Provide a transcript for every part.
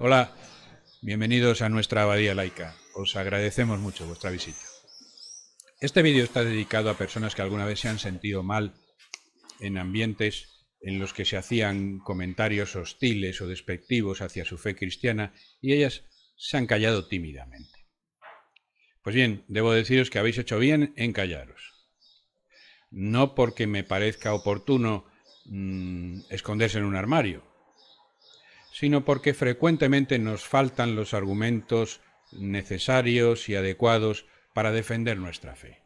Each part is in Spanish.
Hola, bienvenidos a nuestra Abadía Laica. Os agradecemos mucho vuestra visita. Este vídeo está dedicado a personas que alguna vez se han sentido mal en ambientes en los que se hacían comentarios hostiles o despectivos hacia su fe cristiana y ellas se han callado tímidamente. Pues bien, debo deciros que habéis hecho bien en callaros. No porque me parezca oportuno mm, esconderse en un armario, sino porque frecuentemente nos faltan los argumentos necesarios y adecuados para defender nuestra fe.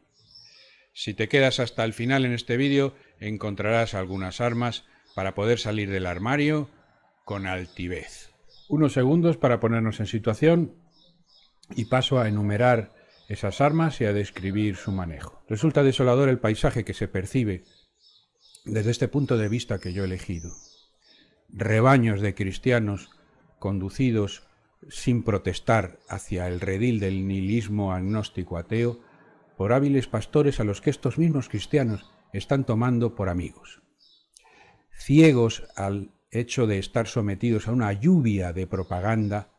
Si te quedas hasta el final en este vídeo, encontrarás algunas armas para poder salir del armario con altivez. Unos segundos para ponernos en situación y paso a enumerar esas armas y a describir su manejo. Resulta desolador el paisaje que se percibe desde este punto de vista que yo he elegido rebaños de cristianos conducidos sin protestar hacia el redil del nihilismo agnóstico ateo por hábiles pastores a los que estos mismos cristianos están tomando por amigos. Ciegos al hecho de estar sometidos a una lluvia de propaganda,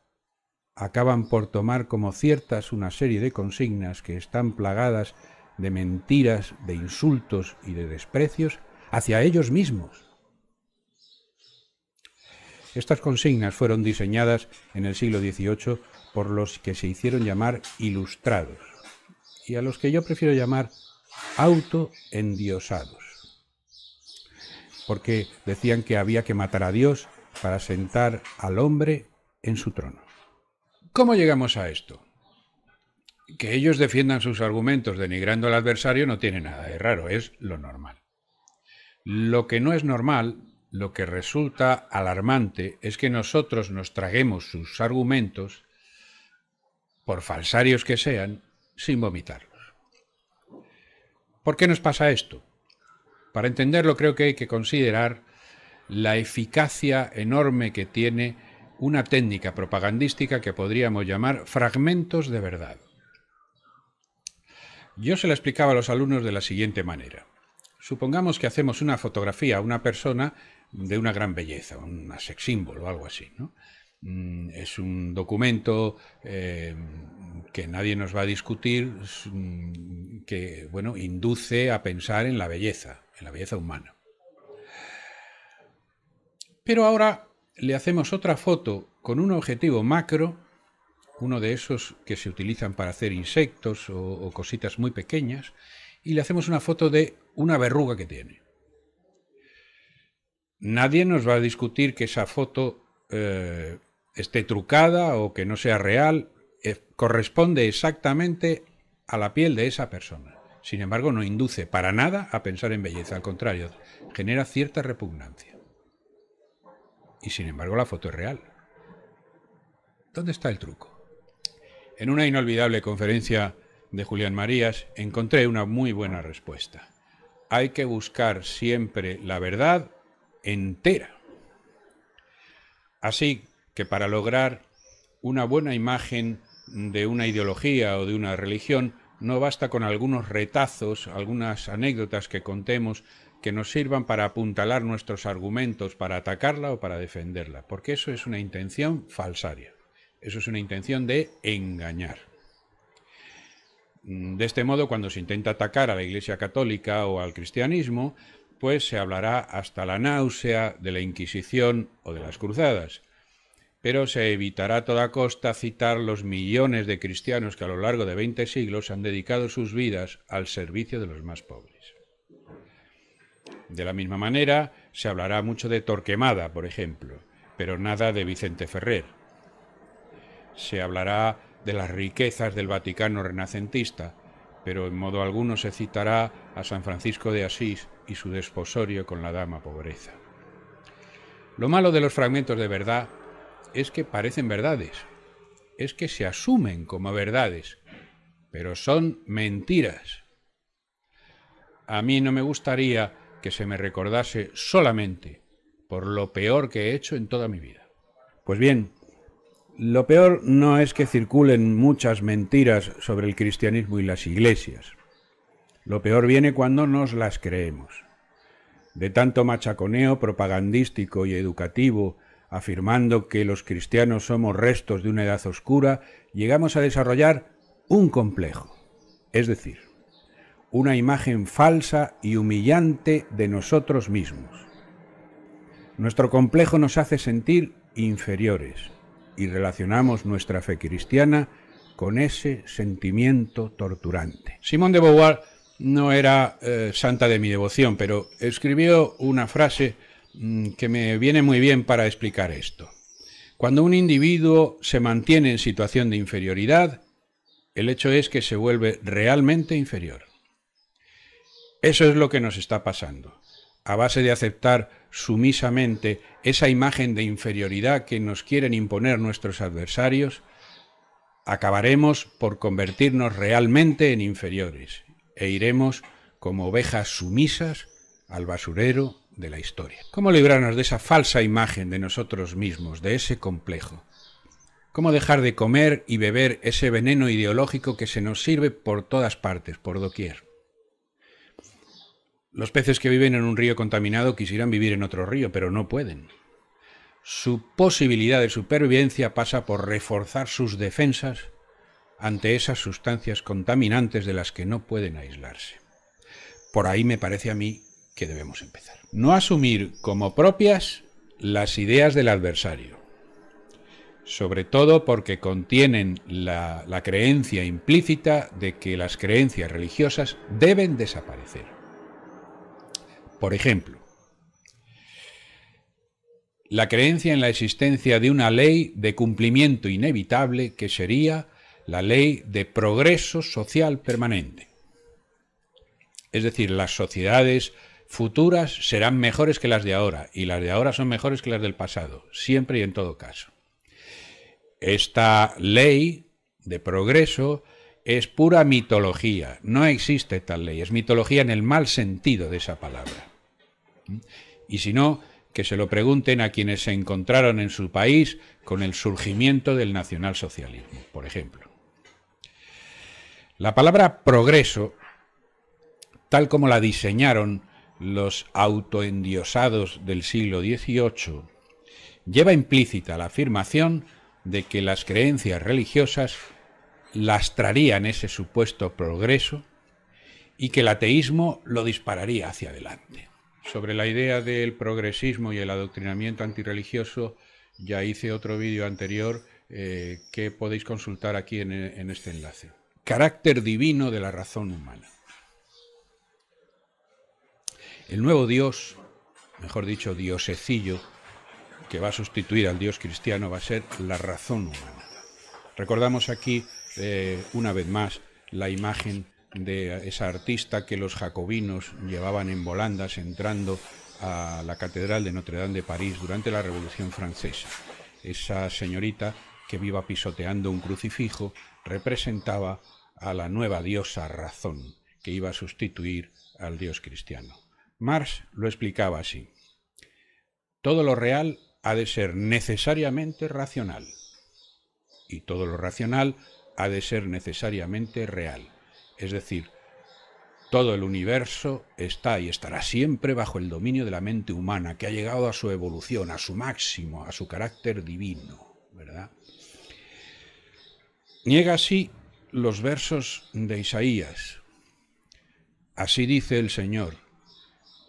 acaban por tomar como ciertas una serie de consignas que están plagadas de mentiras, de insultos y de desprecios hacia ellos mismos estas consignas fueron diseñadas en el siglo XVIII por los que se hicieron llamar ilustrados y a los que yo prefiero llamar autoendiosados, porque decían que había que matar a Dios para sentar al hombre en su trono. ¿Cómo llegamos a esto? Que ellos defiendan sus argumentos denigrando al adversario no tiene nada de raro, es lo normal. Lo que no es normal lo que resulta alarmante es que nosotros nos traguemos sus argumentos, por falsarios que sean, sin vomitarlos. ¿Por qué nos pasa esto? Para entenderlo creo que hay que considerar la eficacia enorme que tiene una técnica propagandística que podríamos llamar fragmentos de verdad. Yo se la explicaba a los alumnos de la siguiente manera. Supongamos que hacemos una fotografía a una persona de una gran belleza, un sex o algo así. Mm, es un documento eh, que nadie nos va a discutir, mm, que bueno, induce a pensar en la belleza, en la belleza humana. Pero ahora le hacemos otra foto con un objetivo macro, uno de esos que se utilizan para hacer insectos o cositas muy pequeñas, y le hacemos una foto de una verruga que tiene. Nadie nos va a discutir que esa foto eh, esté trucada o que no sea real. Eh, corresponde exactamente a la piel de esa persona. Sin embargo, no induce para nada a pensar en belleza. Al contrario, genera cierta repugnancia. Y sin embargo, la foto es real. ¿Dónde está el truco? En una inolvidable conferencia de Julián Marías encontré una muy buena respuesta. Hay que buscar siempre la verdad entera. Así que para lograr una buena imagen de una ideología o de una religión, no basta con algunos retazos, algunas anécdotas que contemos que nos sirvan para apuntalar nuestros argumentos, para atacarla o para defenderla, porque eso es una intención falsaria, eso es una intención de engañar. De este modo, cuando se intenta atacar a la Iglesia Católica o al cristianismo, pues se hablará hasta la náusea de la Inquisición o de las cruzadas, pero se evitará a toda costa citar los millones de cristianos que a lo largo de 20 siglos han dedicado sus vidas al servicio de los más pobres. De la misma manera, se hablará mucho de Torquemada, por ejemplo, pero nada de Vicente Ferrer. Se hablará de las riquezas del Vaticano renacentista, pero en modo alguno se citará a San Francisco de Asís y su desposorio con la dama pobreza. Lo malo de los fragmentos de verdad es que parecen verdades, es que se asumen como verdades, pero son mentiras. A mí no me gustaría que se me recordase solamente por lo peor que he hecho en toda mi vida. Pues bien, lo peor no es que circulen muchas mentiras sobre el cristianismo y las iglesias. Lo peor viene cuando nos las creemos. De tanto machaconeo propagandístico y educativo, afirmando que los cristianos somos restos de una edad oscura, llegamos a desarrollar un complejo, es decir, una imagen falsa y humillante de nosotros mismos. Nuestro complejo nos hace sentir inferiores y relacionamos nuestra fe cristiana con ese sentimiento torturante. Simón de Beauvoir no era eh, santa de mi devoción, pero escribió una frase mm, que me viene muy bien para explicar esto. Cuando un individuo se mantiene en situación de inferioridad, el hecho es que se vuelve realmente inferior. Eso es lo que nos está pasando. A base de aceptar sumisamente esa imagen de inferioridad que nos quieren imponer nuestros adversarios, acabaremos por convertirnos realmente en inferiores e iremos como ovejas sumisas al basurero de la historia. ¿Cómo librarnos de esa falsa imagen de nosotros mismos, de ese complejo? ¿Cómo dejar de comer y beber ese veneno ideológico que se nos sirve por todas partes, por doquier? Los peces que viven en un río contaminado quisieran vivir en otro río, pero no pueden. Su posibilidad de supervivencia pasa por reforzar sus defensas ante esas sustancias contaminantes de las que no pueden aislarse. Por ahí me parece a mí que debemos empezar. No asumir como propias las ideas del adversario, sobre todo porque contienen la, la creencia implícita de que las creencias religiosas deben desaparecer. Por ejemplo, la creencia en la existencia de una ley de cumplimiento inevitable que sería la ley de progreso social permanente. Es decir, las sociedades futuras serán mejores que las de ahora y las de ahora son mejores que las del pasado, siempre y en todo caso. Esta ley de progreso es pura mitología, no existe tal ley, es mitología en el mal sentido de esa palabra. Y si no, que se lo pregunten a quienes se encontraron en su país con el surgimiento del nacionalsocialismo, por ejemplo. La palabra progreso, tal como la diseñaron los autoendiosados del siglo XVIII, lleva implícita la afirmación de que las creencias religiosas lastrarían ese supuesto progreso y que el ateísmo lo dispararía hacia adelante. Sobre la idea del progresismo y el adoctrinamiento antirreligioso ya hice otro vídeo anterior eh, que podéis consultar aquí en este enlace carácter divino de la razón humana. El nuevo Dios, mejor dicho, diosecillo, que va a sustituir al Dios cristiano, va a ser la razón humana. Recordamos aquí, eh, una vez más, la imagen de esa artista que los jacobinos llevaban en volandas entrando a la Catedral de Notre Dame de París durante la Revolución Francesa. Esa señorita que viva pisoteando un crucifijo representaba a la nueva diosa razón, que iba a sustituir al dios cristiano. Marx lo explicaba así. Todo lo real ha de ser necesariamente racional y todo lo racional ha de ser necesariamente real. Es decir, todo el universo está y estará siempre bajo el dominio de la mente humana, que ha llegado a su evolución, a su máximo, a su carácter divino, ¿verdad? Niega así los versos de Isaías. Así dice el Señor,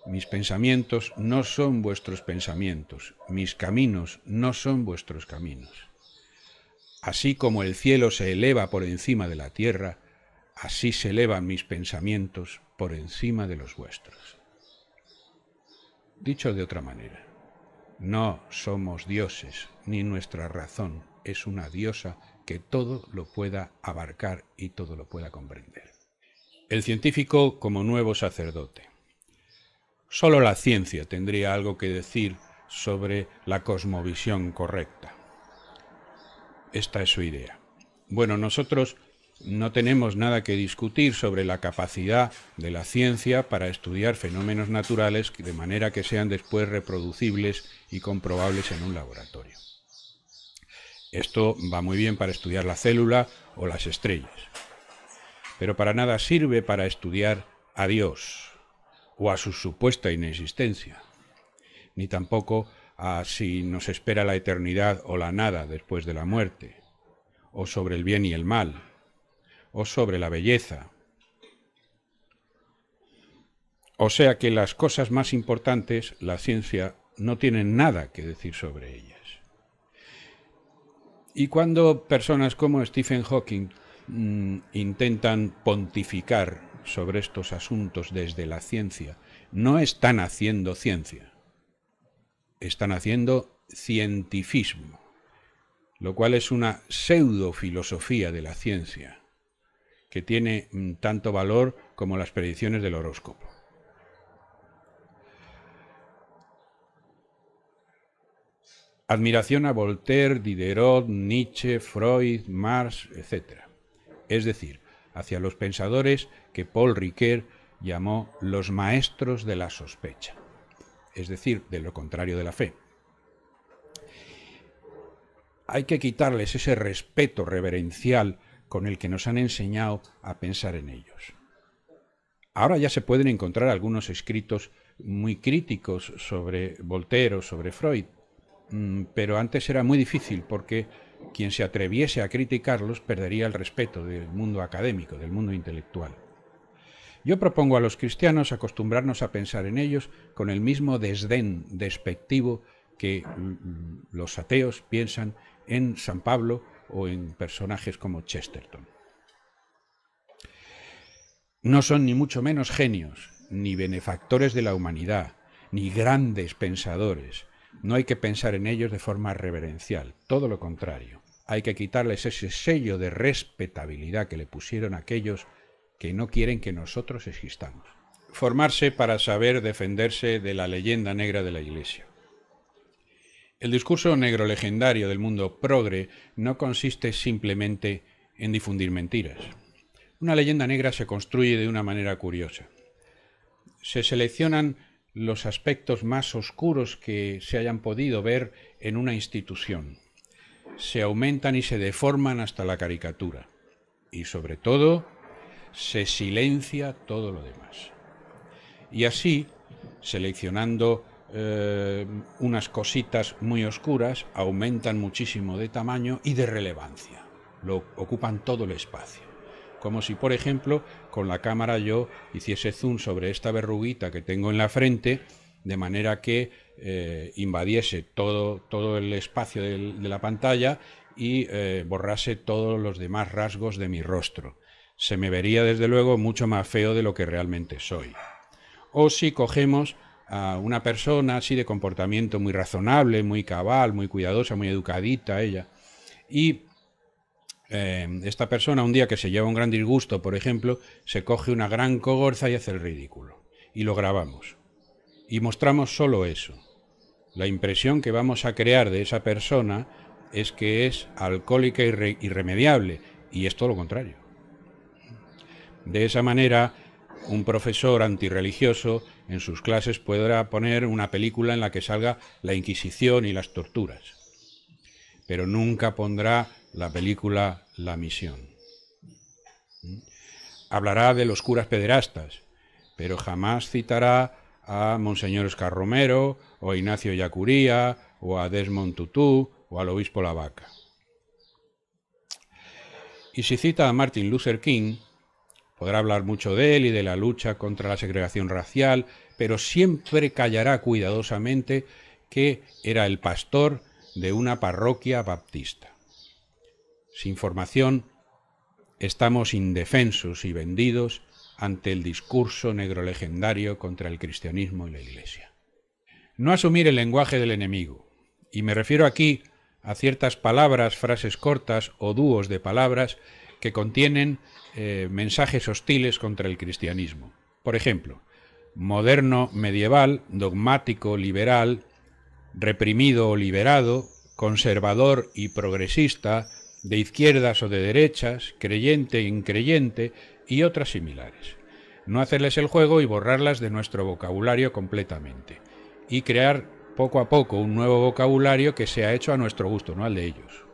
mis pensamientos no son vuestros pensamientos, mis caminos no son vuestros caminos. Así como el cielo se eleva por encima de la tierra, así se elevan mis pensamientos por encima de los vuestros. Dicho de otra manera, no somos dioses, ni nuestra razón es una diosa que todo lo pueda abarcar y todo lo pueda comprender. El científico como nuevo sacerdote. Solo la ciencia tendría algo que decir sobre la cosmovisión correcta. Esta es su idea. Bueno, nosotros no tenemos nada que discutir sobre la capacidad de la ciencia para estudiar fenómenos naturales de manera que sean después reproducibles y comprobables en un laboratorio. Esto va muy bien para estudiar la célula o las estrellas, pero para nada sirve para estudiar a Dios o a su supuesta inexistencia, ni tampoco a si nos espera la eternidad o la nada después de la muerte, o sobre el bien y el mal, o sobre la belleza. O sea que las cosas más importantes la ciencia no tiene nada que decir sobre ellas. Y cuando personas como Stephen Hawking mm, intentan pontificar sobre estos asuntos desde la ciencia, no están haciendo ciencia, están haciendo cientifismo, lo cual es una pseudofilosofía de la ciencia, que tiene mm, tanto valor como las predicciones del horóscopo. Admiración a Voltaire, Diderot, Nietzsche, Freud, Marx, etc. Es decir, hacia los pensadores que Paul Riquet llamó los maestros de la sospecha, es decir, de lo contrario de la fe. Hay que quitarles ese respeto reverencial con el que nos han enseñado a pensar en ellos. Ahora ya se pueden encontrar algunos escritos muy críticos sobre Voltaire o sobre Freud, Mm, pero antes era muy difícil porque quien se atreviese a criticarlos perdería el respeto del mundo académico, del mundo intelectual. Yo propongo a los cristianos acostumbrarnos a pensar en ellos con el mismo desdén despectivo que mm, mm, los ateos piensan en San Pablo o en personajes como Chesterton. No son ni mucho menos genios, ni benefactores de la humanidad, ni grandes pensadores, no hay que pensar en ellos de forma reverencial, todo lo contrario. Hay que quitarles ese sello de respetabilidad que le pusieron aquellos que no quieren que nosotros existamos. Formarse para saber defenderse de la leyenda negra de la Iglesia. El discurso negro legendario del mundo progre no consiste simplemente en difundir mentiras. Una leyenda negra se construye de una manera curiosa. Se seleccionan los aspectos más oscuros que se hayan podido ver en una institución. Se aumentan y se deforman hasta la caricatura. Y sobre todo, se silencia todo lo demás. Y así, seleccionando eh, unas cositas muy oscuras, aumentan muchísimo de tamaño y de relevancia. Lo ocupan todo el espacio como si por ejemplo con la cámara yo hiciese zoom sobre esta verruguita que tengo en la frente, de manera que eh, invadiese todo, todo, el espacio de la pantalla y eh, borrase todos los demás rasgos de mi rostro. Se me vería desde luego mucho más feo de lo que realmente soy. O si cogemos a una persona así de comportamiento muy razonable, muy cabal, muy cuidadosa, muy educadita ella, y eh, esta persona un día que se lleva un gran disgusto, por ejemplo, se coge una gran cogorza y hace el ridículo. Y lo grabamos. Y mostramos solo eso. La impresión que vamos a crear de esa persona es que es alcohólica y irremediable. Y es todo lo contrario. De esa manera, un profesor antirreligioso en sus clases podrá poner una película en la que salga la Inquisición y las torturas, pero nunca pondrá la película La Misión. ¿Mm? Hablará de los curas pederastas, pero jamás citará a Monseñor Oscar Romero, o Ignacio Yacuría, o a Desmond Tutu, o al obispo Lavaca. Y si cita a Martin Luther King, podrá hablar mucho de él y de la lucha contra la segregación racial, pero siempre callará cuidadosamente que era el pastor de una parroquia baptista. Sin formación, estamos indefensos y vendidos ante el discurso negro legendario contra el cristianismo y la Iglesia. No asumir el lenguaje del enemigo, y me refiero aquí a ciertas palabras, frases cortas o dúos de palabras que contienen eh, mensajes hostiles contra el cristianismo. Por ejemplo, moderno medieval, dogmático liberal, reprimido o liberado, conservador y progresista, de izquierdas o de derechas, creyente, increyente y otras similares. No hacerles el juego y borrarlas de nuestro vocabulario completamente. Y crear poco a poco un nuevo vocabulario que sea hecho a nuestro gusto, no al de ellos.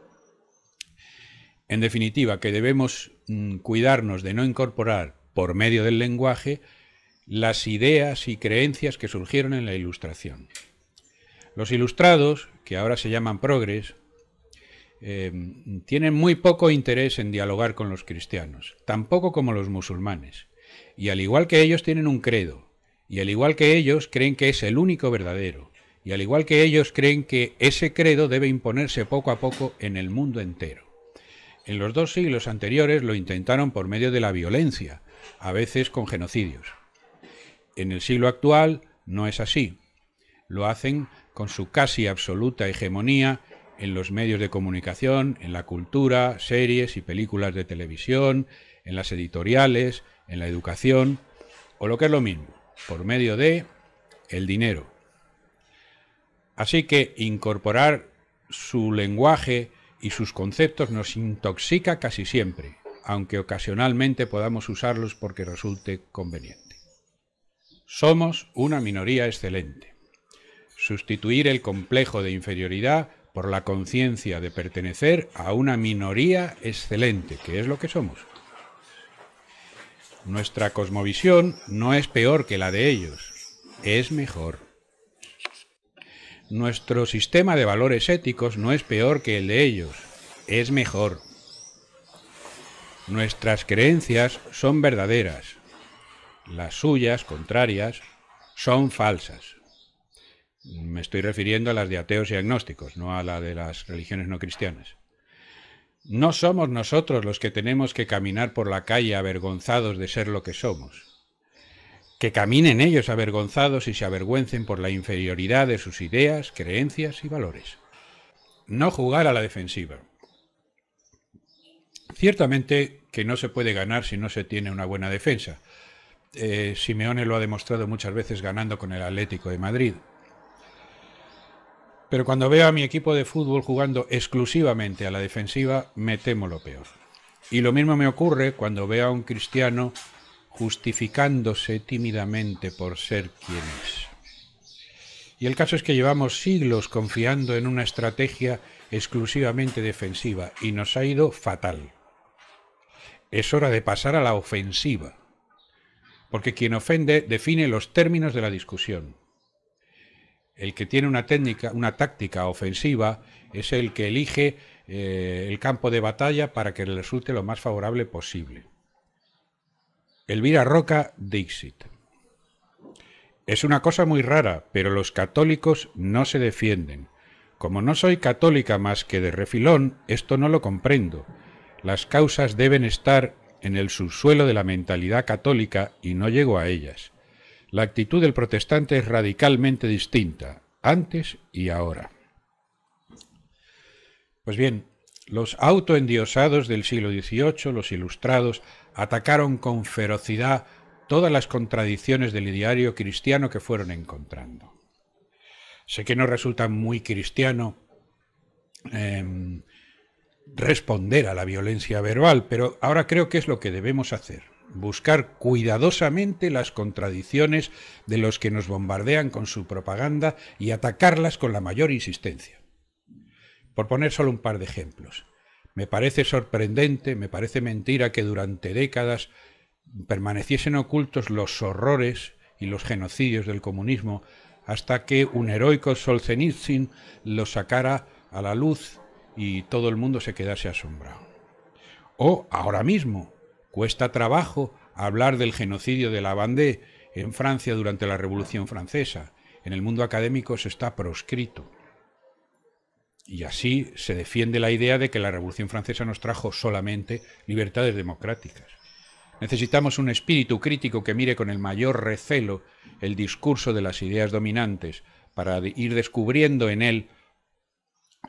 En definitiva, que debemos mm, cuidarnos de no incorporar por medio del lenguaje las ideas y creencias que surgieron en la Ilustración. Los ilustrados, que ahora se llaman progres, eh, tienen muy poco interés en dialogar con los cristianos, tampoco como los musulmanes. Y al igual que ellos tienen un credo, y al igual que ellos creen que es el único verdadero, y al igual que ellos creen que ese credo debe imponerse poco a poco en el mundo entero. En los dos siglos anteriores lo intentaron por medio de la violencia, a veces con genocidios. En el siglo actual no es así. Lo hacen con su casi absoluta hegemonía en los medios de comunicación, en la cultura, series y películas de televisión, en las editoriales, en la educación, o lo que es lo mismo, por medio de el dinero. Así que incorporar su lenguaje y sus conceptos nos intoxica casi siempre, aunque ocasionalmente podamos usarlos porque resulte conveniente. Somos una minoría excelente. Sustituir el complejo de inferioridad por la conciencia de pertenecer a una minoría excelente, que es lo que somos. Nuestra cosmovisión no es peor que la de ellos, es mejor. Nuestro sistema de valores éticos no es peor que el de ellos, es mejor. Nuestras creencias son verdaderas, las suyas, contrarias, son falsas. Me estoy refiriendo a las de ateos y agnósticos, no a la de las religiones no cristianas. No somos nosotros los que tenemos que caminar por la calle avergonzados de ser lo que somos. Que caminen ellos avergonzados y se avergüencen por la inferioridad de sus ideas, creencias y valores. No jugar a la defensiva. Ciertamente que no se puede ganar si no se tiene una buena defensa. Eh, Simeone lo ha demostrado muchas veces ganando con el Atlético de Madrid. Pero cuando veo a mi equipo de fútbol jugando exclusivamente a la defensiva, me temo lo peor. Y lo mismo me ocurre cuando veo a un cristiano justificándose tímidamente por ser quien es. Y el caso es que llevamos siglos confiando en una estrategia exclusivamente defensiva y nos ha ido fatal. Es hora de pasar a la ofensiva, porque quien ofende define los términos de la discusión. El que tiene una técnica, una táctica ofensiva, es el que elige eh, el campo de batalla para que le resulte lo más favorable posible. Elvira Roca Dixit. Es una cosa muy rara, pero los católicos no se defienden. Como no soy católica más que de refilón, esto no lo comprendo. Las causas deben estar en el subsuelo de la mentalidad católica y no llego a ellas la actitud del protestante es radicalmente distinta, antes y ahora. Pues bien, los autoendiosados del siglo XVIII, los ilustrados, atacaron con ferocidad todas las contradicciones del ideario cristiano que fueron encontrando. Sé que no resulta muy cristiano em, responder a la violencia verbal, pero ahora creo que es lo que debemos hacer buscar cuidadosamente las contradicciones de los que nos bombardean con su propaganda y atacarlas con la mayor insistencia. Por poner solo un par de ejemplos, me parece sorprendente, me parece mentira que durante décadas permaneciesen ocultos los horrores y los genocidios del comunismo hasta que un heroico Solzhenitsyn los sacara a la luz y todo el mundo se quedase asombrado. O ahora mismo, Cuesta trabajo hablar del genocidio de la Vendée en Francia durante la Revolución Francesa. En el mundo académico se está proscrito. Y así se defiende la idea de que la Revolución Francesa nos trajo solamente libertades democráticas. Necesitamos un espíritu crítico que mire con el mayor recelo el discurso de las ideas dominantes para ir descubriendo en él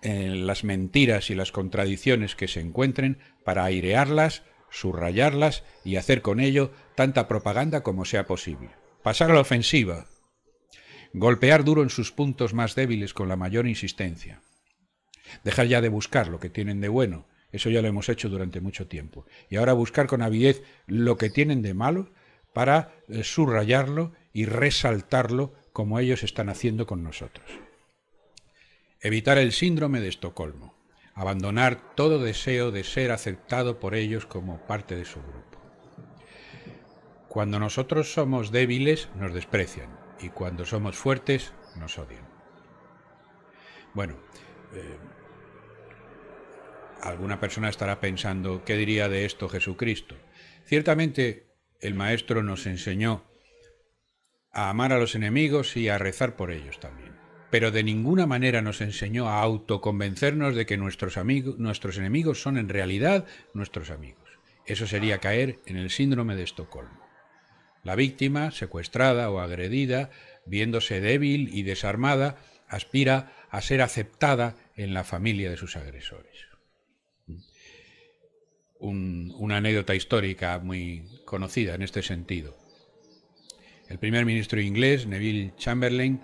eh, las mentiras y las contradicciones que se encuentren, para airearlas, subrayarlas y hacer con ello tanta propaganda como sea posible. Pasar a la ofensiva. Golpear duro en sus puntos más débiles con la mayor insistencia. Dejar ya de buscar lo que tienen de bueno, eso ya lo hemos hecho durante mucho tiempo. Y ahora buscar con avidez lo que tienen de malo para eh, subrayarlo y resaltarlo como ellos están haciendo con nosotros. Evitar el síndrome de Estocolmo abandonar todo deseo de ser aceptado por ellos como parte de su grupo. Cuando nosotros somos débiles nos desprecian y cuando somos fuertes nos odian. Bueno, eh, alguna persona estará pensando, ¿qué diría de esto Jesucristo? Ciertamente el Maestro nos enseñó a amar a los enemigos y a rezar por ellos también pero de ninguna manera nos enseñó a autoconvencernos de que nuestros, amigos, nuestros enemigos son en realidad nuestros amigos. Eso sería caer en el síndrome de Estocolmo. La víctima, secuestrada o agredida, viéndose débil y desarmada, aspira a ser aceptada en la familia de sus agresores. una anécdota histórica muy conocida en este sentido. El primer ministro inglés, Neville Chamberlain,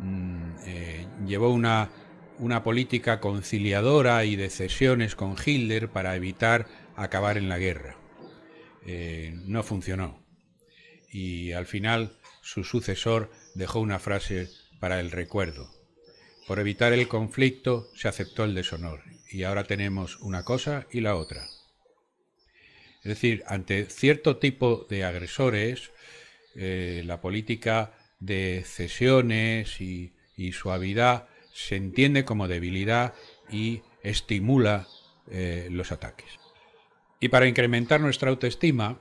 Mm, eh, llevó una, política conciliadora y de cesiones con Hitler para evitar acabar en la guerra. Eh, no funcionó. Y al final su sucesor dejó una frase para el recuerdo. Por evitar el conflicto se aceptó el deshonor y ahora tenemos una cosa y la otra. Es decir, ante cierto tipo de agresores, eh, la política de cesiones y, suavidad se entiende como debilidad y estimula eh, los ataques. Y para incrementar nuestra autoestima,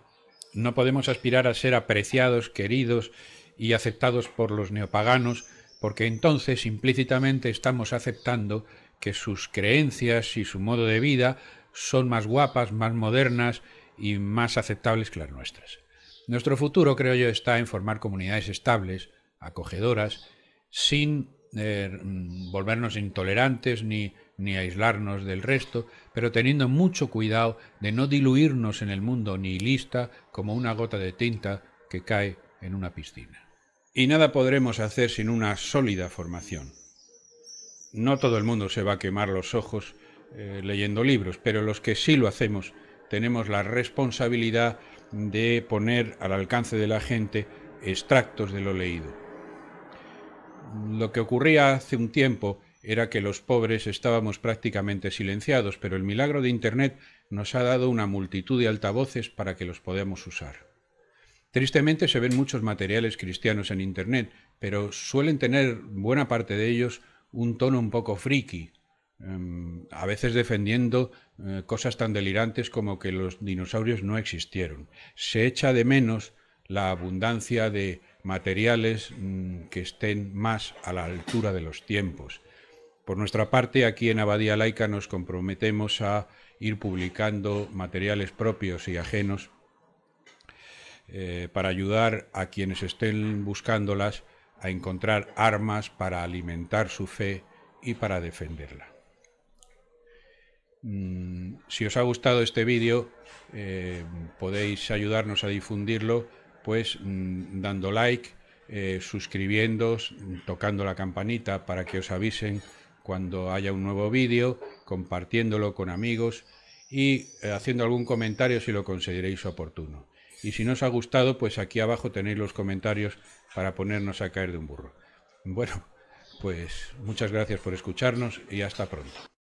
no podemos aspirar a ser apreciados, queridos y aceptados por los neopaganos, porque entonces implícitamente estamos aceptando que sus creencias y su modo de vida son más guapas, más modernas y más aceptables que las nuestras. Nuestro futuro, creo yo, está en formar comunidades estables, acogedoras, sin eh, mm, volvernos intolerantes ni, aislarnos del resto, pero teniendo mucho cuidado de no diluirnos en el mundo nihilista como una gota de tinta que cae en una piscina. Y nada podremos hacer sin una sólida formación. No todo el mundo se va a quemar los ojos eh, leyendo libros, pero los que sí lo hacemos tenemos la responsabilidad de poner al alcance de la gente extractos de lo leído. Lo que ocurría hace un tiempo era que los pobres estábamos prácticamente silenciados, pero el milagro de Internet nos ha dado una multitud de altavoces para que los podamos usar. Tristemente se ven muchos materiales cristianos en Internet, pero suelen tener buena parte de ellos un tono un poco friki, em, a veces defendiendo eh, cosas tan delirantes como que los dinosaurios no existieron. Se echa de menos la abundancia de materiales mm, que estén más a la altura de los tiempos. Por nuestra parte, aquí en Abadía Laica nos comprometemos a ir publicando materiales propios y ajenos eh, para ayudar a quienes estén buscándolas a encontrar armas para alimentar su fe y para defenderla. Mm, si os ha gustado este vídeo, eh, podéis ayudarnos a difundirlo, pues mm, dando like, eh, suscribiéndoos, tocando la campanita para que os avisen cuando haya un nuevo vídeo, compartiéndolo con amigos y eh, haciendo algún comentario si lo consideréis oportuno. Y si no os ha gustado, pues aquí abajo tenéis los comentarios para ponernos a caer de un burro. Bueno, pues muchas gracias por escucharnos y hasta pronto.